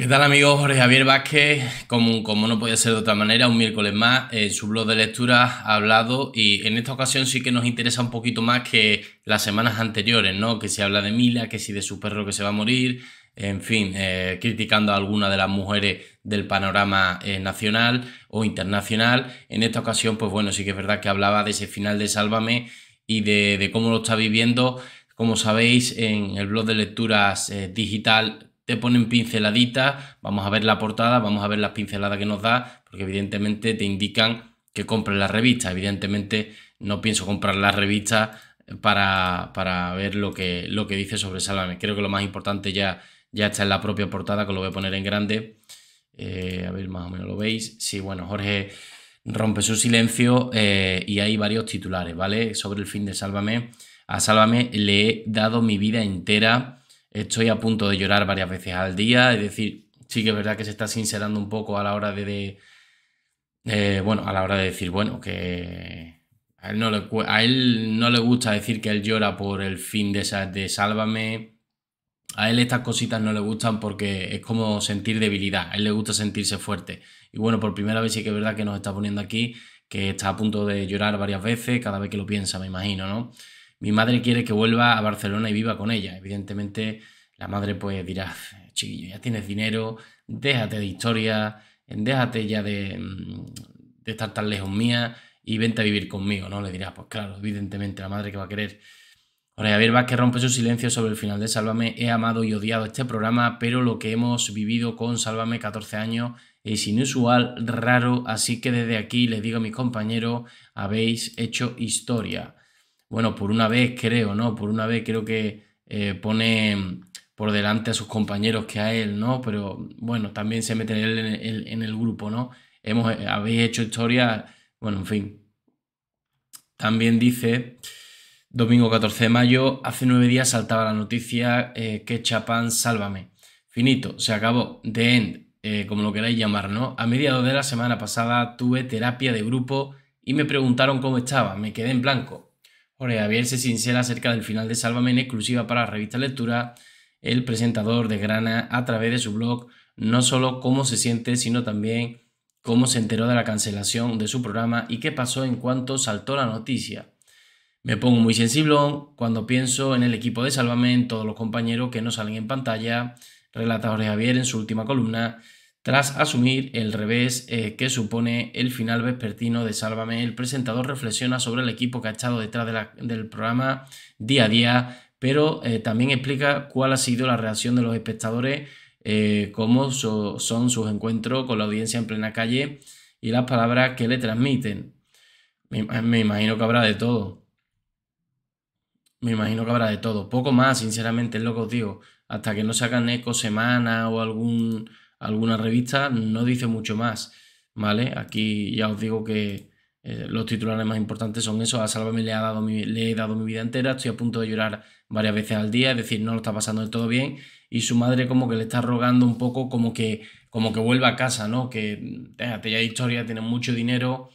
¿Qué tal amigos? Jorge Javier Vázquez, como, como no podía ser de otra manera, un miércoles más en su blog de lecturas ha hablado y en esta ocasión sí que nos interesa un poquito más que las semanas anteriores, ¿no? Que si habla de Mila, que si de su perro que se va a morir, en fin, eh, criticando a alguna de las mujeres del panorama eh, nacional o internacional. En esta ocasión, pues bueno, sí que es verdad que hablaba de ese final de Sálvame y de, cómo lo está viviendo. Como sabéis, en el blog de lecturas eh, digital te ponen pinceladitas, vamos a ver la portada, vamos a ver las pinceladas que nos da, porque evidentemente te indican que compres la revista. Evidentemente no pienso comprar la revista para, para ver lo que, lo que dice sobre Sálvame. Creo que lo más importante ya, ya está en la propia portada, que lo voy a poner en grande. Eh, a ver, más o menos lo veis. Sí, bueno, Jorge rompe su silencio eh, y hay varios titulares, ¿vale? Sobre el fin de Sálvame. A Sálvame le he dado mi vida entera estoy a punto de llorar varias veces al día, es decir, sí que es verdad que se está sincerando un poco a la hora de, eh, bueno, a la hora de decir, bueno, que a él, no le, a él no le gusta decir que él llora por el fin de, de Sálvame, a él estas cositas no le gustan porque es como sentir debilidad, a él le gusta sentirse fuerte. Y bueno, por primera vez sí que es verdad que nos está poniendo aquí, que está a punto de llorar varias veces cada vez que lo piensa, me imagino, ¿no? Mi madre quiere que vuelva a Barcelona y viva con ella. Evidentemente, la madre pues dirá, chiquillo, ya tienes dinero, déjate de historia, déjate ya de, mm, estar tan lejos mía y vente a vivir conmigo, ¿no? Le dirá, pues claro, evidentemente, la madre que va a querer. Ahora, Javier que rompe su silencio sobre el final de Sálvame. He amado y odiado este programa, pero lo que hemos vivido con Sálvame 14 años es inusual, raro, así que desde aquí les digo a mis compañeros, habéis hecho historia bueno, por una vez creo, ¿no? Por una vez creo que eh, pone por delante a sus compañeros que a él, ¿no? Pero bueno, también se mete él en el, grupo, ¿no? Hemos, eh, habéis hecho historia, bueno, en fin. También dice, domingo 14 de mayo, hace nueve días saltaba la noticia eh, que Chapán, sálvame. Finito, se acabó, the end, como lo queráis llamar, ¿no? A mediados de la semana pasada tuve terapia de grupo y me preguntaron cómo estaba, me quedé en blanco. Jorge Javier se sincera acerca del final de Sálvame exclusiva para la Revista Lectura. El presentador de Grana a través de su blog no solo cómo se siente, sino también cómo se enteró de la cancelación de su programa y qué pasó en cuanto saltó la noticia. Me pongo muy sensible cuando pienso en el equipo de Sálvame, en todos los compañeros que no salen en pantalla, relata Jorge Javier en su última columna, tras asumir el revés eh, que supone el final vespertino de Sálvame, el presentador reflexiona sobre el equipo que ha estado detrás del programa día a día, pero eh, también explica cuál ha sido la reacción de los espectadores, eh, cómo son sus encuentros con la audiencia en plena calle y las palabras que le transmiten. Me, imagino que habrá de todo. Me imagino que habrá de todo. Poco más, sinceramente, loco lo que digo. Hasta que no sacan eco semana o algún algunas revistas no dice mucho más, ¿vale? Aquí ya os digo que eh, los titulares más importantes son eso a Sálvame le, ha dado mi, le he dado mi vida entera, estoy a punto de llorar varias veces al día, es decir, no lo está pasando todo bien, y su madre como que le está rogando un poco como que, como que vuelva a casa, ¿no? Que, déjate ya historia, tienes mucho dinero,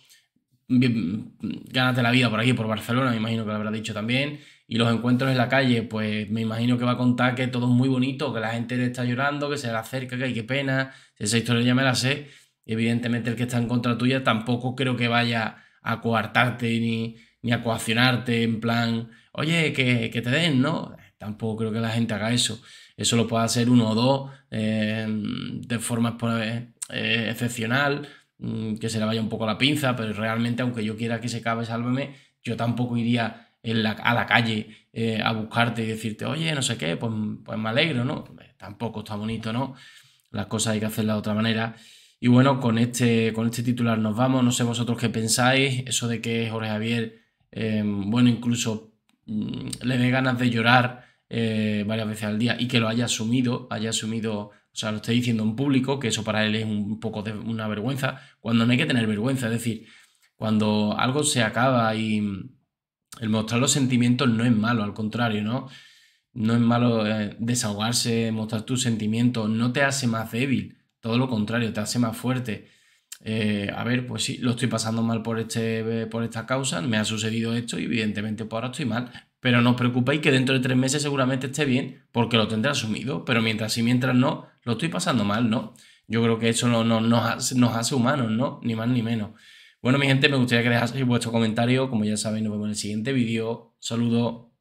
gánate la vida por aquí, por Barcelona, me imagino que lo habrá dicho también, y los encuentros en la calle, pues me imagino que va a contar que todo es muy bonito, que la gente le está llorando, que se le acerca, que hay que pena. Esa historia ya me la sé. Evidentemente, el que está en contra tuya tampoco creo que vaya a coartarte ni, a coaccionarte en plan, oye, que, te den, ¿no? Tampoco creo que la gente haga eso. Eso lo puede hacer uno o dos eh, de forma pues, eh, excepcional, mm, que se le vaya un poco la pinza, pero realmente, aunque yo quiera que se cabe, sálveme, yo tampoco iría a la calle eh, a buscarte y decirte, oye, no sé qué, pues, pues me alegro, ¿no? Eh, tampoco está bonito, ¿no? Las cosas hay que hacerlas de otra manera. Y bueno, con este, con este titular nos vamos. No sé vosotros qué pensáis. Eso de que Jorge Javier, em, bueno, incluso mm, le dé ganas de llorar eh, varias veces al día y que lo haya asumido, haya asumido, o sea, lo esté diciendo en público, que eso para él es un poco de una vergüenza, cuando no hay que tener vergüenza. Es decir, cuando algo se acaba y, el mostrar los sentimientos no es malo, al contrario, ¿no? No es malo eh, desahogarse, mostrar tus sentimientos, no te hace más débil, todo lo contrario, te hace más fuerte. Eh, a ver, pues sí, lo estoy pasando mal por, este, por esta causa, me ha sucedido esto y evidentemente por pues ahora estoy mal, pero no os preocupéis que dentro de tres meses seguramente esté bien, porque lo tendré asumido, pero mientras sí, mientras no, lo estoy pasando mal, ¿no? Yo creo que eso no, nos hace humanos, ¿no? Ni más ni menos. Bueno, mi gente, me gustaría que dejaseis vuestro comentario. Como ya sabéis, nos vemos en el siguiente vídeo. Saludos.